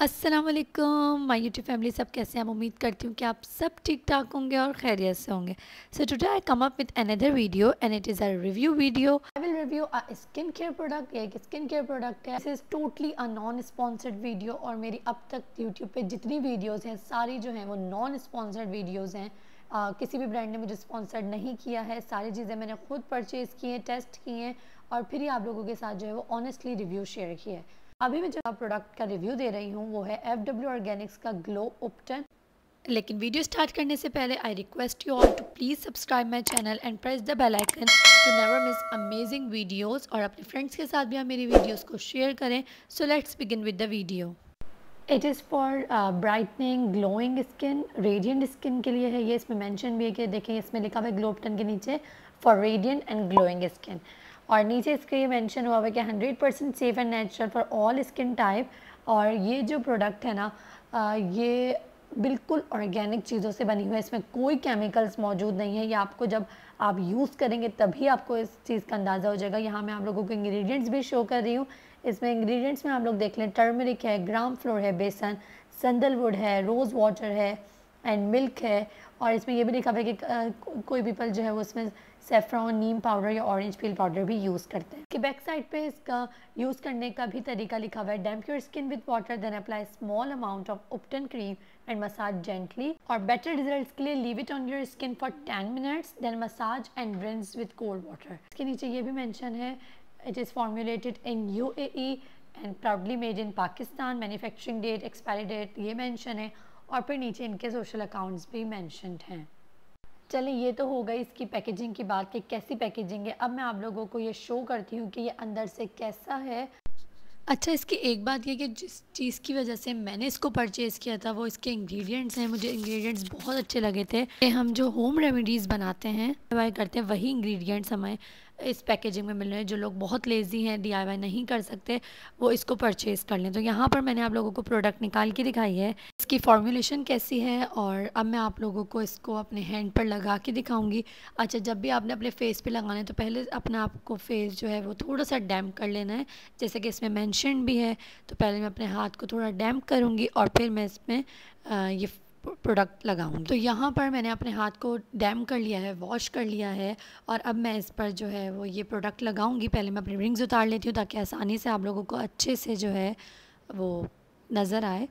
Aslam my YouTube family सब कैसे हैं आप उम्मीद करती हूँ कि आप सब ठीक ठाक होंगे और खैरियत से होंगे so today I come up with another video and it is a review video I will review a skin care product एक स्किन केयर प्रोडक्ट है this is totally a non sponsored video और मेरी अब तक YouTube पर जितनी videos हैं सारी जो हैं वो नॉन स्पॉन्सर्ड वीडियोज़ हैं Uh, किसी भी ब्रांड ने मुझे स्पॉन्सर्ड नहीं किया है सारी चीज़ें मैंने खुद परचेज़ की हैं टेस्ट किए हैं और फिर ही आप लोगों के साथ जो है वो ऑनेस्टली रिव्यू शेयर किया है अभी मैं जो प्रोडक्ट का रिव्यू दे रही हूँ वो है एफ डब्ल्यू ऑर्गेनिक्स का ग्लो उपटन लेकिन वीडियो स्टार्ट करने से पहले I request you all to please subscribe my channel and press the bell icon to never miss amazing videos और अपने फ्रेंड्स के साथ भी आप मेरी वीडियोस को शेयर करें so let's begin with the video it is for brightening glowing skin radiant skin के लिए है ये इसमें मेंशन भी है कि देखें इसमें लिखा हुआ है ग्लोपटन के नीचे for radiant and glowing skin और नीचे इसके ये मेंशन हुआ हुआ है कि 100 percent safe and natural for all skin type और ये जो प्रोडक्ट है ना ये बिल्कुल ऑर्गेनिक चीज़ों से बनी हुई है इसमें कोई केमिकल्स मौजूद नहीं है ये आपको जब आप यूज़ करेंगे तभी आपको इस चीज़ का अंदाज़ा हो जाएगा यहाँ मैं आप लोगों को इंग्रेडिएंट्स भी शो कर रही हूँ इसमें इंग्रेडिएंट्स में आप लोग देख लें टर्मरिक है ग्राम फ्लोर है बेसन सेंडलवुड है रोज़ वाटर है एंड मिल्क है और इसमें यह भी लिखा हुआ है कि कोई पीपल जो है वो इसमें सेफ्रॉन नीम पाउडर या ऑरेंज पील पाउडर भी यूज़ करते हैं कि बैक साइड पे इसका यूज़ करने का भी तरीका लिखा हुआ है damp your skin with water then apply small amount of ubtan cream and massage gently और बेटर रिजल्ट के लिए leave it on your skin for ten minutes then massage and rinse with cold water इसके नीचे ये भी mention है it is formulated in U and proudly made in Pakistan manufacturing date expiry date ये mention है और फिर नीचे इनके सोशल अकाउंट्स भी मैंशनड हैं चलिए ये तो हो गई इसकी पैकेजिंग की बात कि कैसी पैकेजिंग है अब मैं आप लोगों को ये शो करती हूँ कि ये अंदर से कैसा है अच्छा इसकी एक बात यह कि जिस चीज़ की वजह से मैंने इसको परचेज़ किया था वो इसके इंग्रेडिएंट्स हैं मुझे इंग्रेडिएंट्स बहुत अच्छे लगे थे हम जो होम रेमेडीज़ बनाते हैं डी करते हैं वही इंग्रेडिएंट्स हमें इस पैकेजिंग में मिल रहे हैं जो लोग बहुत लेज़ी हैं डी नहीं कर सकते वो इसको परचेज़ कर लें तो यहाँ पर मैंने आप लोगों को प्रोडक्ट निकाल के दिखाई है इसकी फॉर्मूलेशन कैसी है और अब मैं आप लोगों को इसको अपने हैंड पर लगा के दिखाऊंगी अच्छा जब भी आपने अपने फेस पर लगाना है तो पहले अपना आपको फेस जो है वो थोड़ा सा डैम्प कर लेना है जैसे कि इसमें मैं मेंशन भी है तो पहले मैं अपने हाथ को थोड़ा डैम्प करूँगी और फिर मैं इसमें ये प्रोडक्ट लगाऊंगी तो यहाँ पर मैंने अपने हाथ को डैम कर लिया है वॉश कर लिया है और अब मैं इस पर जो है वो ये प्रोडक्ट लगाऊंगी पहले मैं अपनी रिंग्स उतार लेती हूँ ताकि आसानी से आप लोगों को अच्छे से जो है वो नज़र आए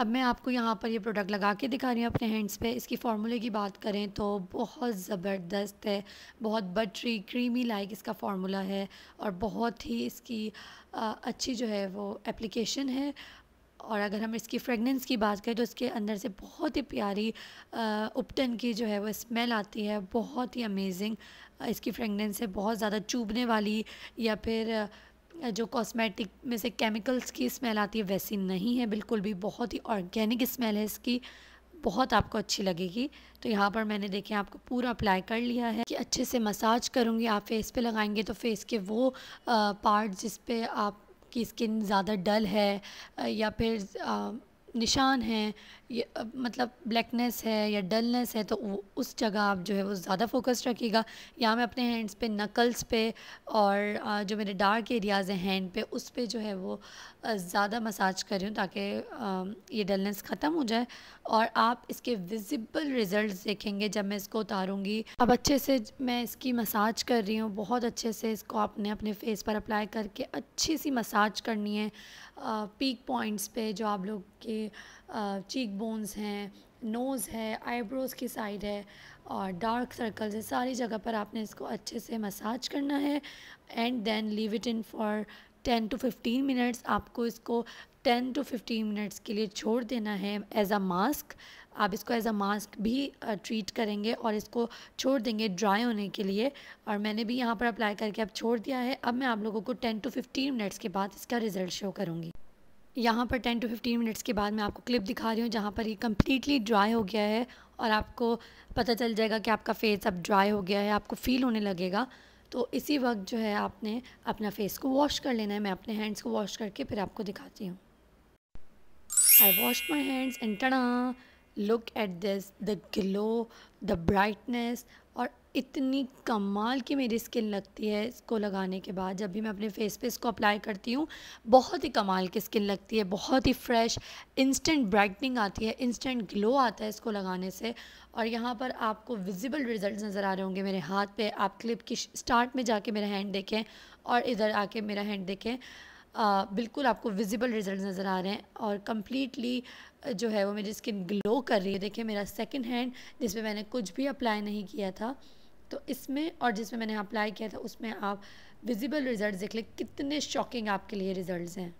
अब मैं आपको यहाँ पर ये प्रोडक्ट लगा के दिखा रही हूँ अपने हैंड्स पे इसकी फार्मूले की बात करें तो बहुत ज़बरदस्त है बहुत बटरी क्रीमी लाइक इसका फार्मूला है और बहुत ही इसकी आ, अच्छी जो है वो एप्लीकेशन है और अगर हम इसकी फ्रेगनेंस की बात करें तो इसके अंदर से बहुत ही प्यारी उपटन की जो है वो स्मेल आती है बहुत ही अमेजिंग इसकी फ्रेगनेंस है बहुत ज़्यादा चूबने वाली या फिर जो कॉस्मेटिक में से केमिकल्स की स्मेल आती है वैसी नहीं है बिल्कुल भी बहुत ही ऑर्गेनिक स्मेल है इसकी बहुत आपको अच्छी लगेगी तो यहाँ पर मैंने देखें आपको पूरा अप्लाई कर लिया है कि अच्छे से मसाज करूँगी आप फेस पे लगाएंगे तो फेस के वो पार्ट जिस पे आप की स्किन ज़्यादा डल है या फिर निशान हैं मतलब ब्लैकनेस है या डलनेस है तो वो उस जगह आप जो है वो ज़्यादा फोकस रखिएगा या मैं अपने हैंड्स पे नकल्स पे और जो मेरे डार्क एरियाज़ हैं हैंड पे उस पर जो है वो ज़्यादा मसाज कर रही हूँ ताकि ये डलनेस ख़त्म हो जाए और आप इसके विजिबल रिज़ल्ट देखेंगे जब मैं इसको उतारूँगी अब अच्छे से मैं इसकी मसाज कर रही हूँ बहुत अच्छे से इसको आपने अपने फेस पर अप्लाई करके अच्छी सी मसाज करनी है पीक पॉइंट्स पे जो आप लोग के चीक बोन्स हैं नोज़ है आईब्रोज़ की साइड है और डार्क सर्कल्स है सारी जगह पर आपने इसको अच्छे से मसाज करना है and then leave it in for ten to fifteen minutes आपको इसको टेन टू फिफ्टीन मिनट्स के लिए छोड़ देना है एज अ मास्क आप इसको एज अ मास्क भी ट्रीट करेंगे और इसको छोड़ देंगे ड्राई होने के लिए और मैंने भी यहाँ पर अप्लाई करके अब छोड़ दिया है अब मैं आप लोगों को टेन टू फिफ़्टीन मिनट्स के बाद इसका रिज़ल्ट शो करूँगी यहाँ पर टेन टू फिफ्टीन मिनट्स के बाद मैं आपको क्लिप दिखा रही हूँ जहाँ पर ये कम्प्लीटली ड्राई हो गया है और आपको पता चल जाएगा कि आपका फेस अब ड्राई हो गया है आपको फील होने लगेगा तो इसी वक्त जो है आपने अपना फेस को वॉश कर लेना है मैं अपने हैंड्स को वॉश करके फिर आपको दिखाती हूँ I wash my hands and ta look at this the glow the brightness और इतनी कमाल की मेरी स्किन लगती है इसको लगाने के बाद जब भी मैं अपने फेस पे इसको अप्लाई करती हूँ बहुत ही कमाल की स्किन लगती है बहुत ही फ्रेश इंस्टेंट ब्राइटनिंग आती है इंस्टेंट ग्लो आता है इसको लगाने से और यहाँ पर आपको विजिबल रिजल्ट नज़र आ रहे होंगे मेरे हाथ पे आप क्लिप की स्टार्ट में जाके मेरा हैंड देखें और इधर आके मेरा हैंड देखें बिल्कुल आपको विजिबल रिजल्ट नज़र आ रहे हैं और कम्प्लीटली जो है वो मेरी स्किन ग्लो कर रही है देखिए मेरा सेकेंड हैंड जिसमें मैंने कुछ भी अप्लाई नहीं किया था तो इसमें और जिसमें मैंने अप्लाई किया था उसमें आप विजिबल रिज़ल्ट देख लें कितने शॉकिंग आपके लिए रिज़ल्ट हैं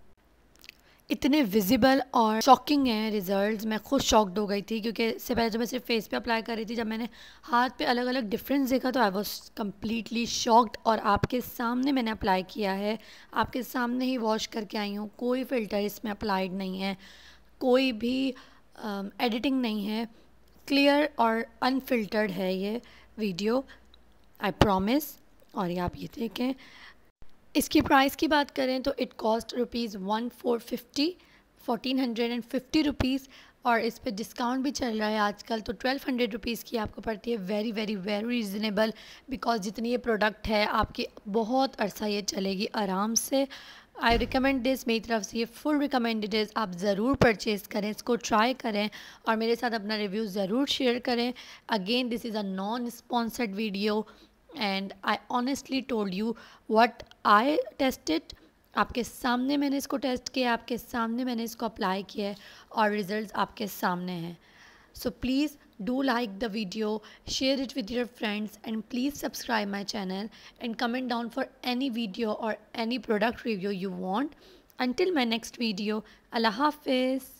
इतने विजिबल और शॉकिंग हैं रिजल्ट्स मैं खुद शॉक्ड हो गई थी क्योंकि इससे पहले जब मैं सिर्फ फेस पे अप्लाई कर रही थी जब मैंने हाथ पे अलग अलग डिफरेंस देखा तो आई वॉज कम्प्लीटली शॉक्ड और आपके सामने मैंने अप्लाई किया है आपके सामने ही वॉश करके आई हूँ कोई फ़िल्टर इसमें अप्लाइड नहीं है कोई भी एडिटिंग um, uh, नहीं है क्लियर और अनफिल्टर्ड है ये वीडियो आई प्रोमिस और ये आप ये देखें इसकी प्राइस की बात करें तो it cost rupees one four fifty fourteen hundred and fifty rupees और इस पर डिस्काउंट भी चल रहा है आजकल तो ट्वेल्व हंड्रेड रुपीज़ की आपको पड़ती है very very very reasonable because जितनी ये प्रोडक्ट है आपकी बहुत अरसा ये चलेगी आराम से आई रिकमेंड दिस मेरी तरफ से ये फुल रिकमेंडेड है आप ज़रूर परचेज़ करें इसको ट्राई करें और मेरे साथ अपना रिव्यू ज़रूर शेयर करें again this is a non sponsored video and I honestly told you what I tested आपके सामने मैंने इसको टेस्ट किया आपके सामने मैंने इसको अप्लाई किया है और रिजल्ट आपके सामने हैं so please do like the video share it with your friends and please subscribe my channel and comment down for any video or any product review you want until my next video allah hafiz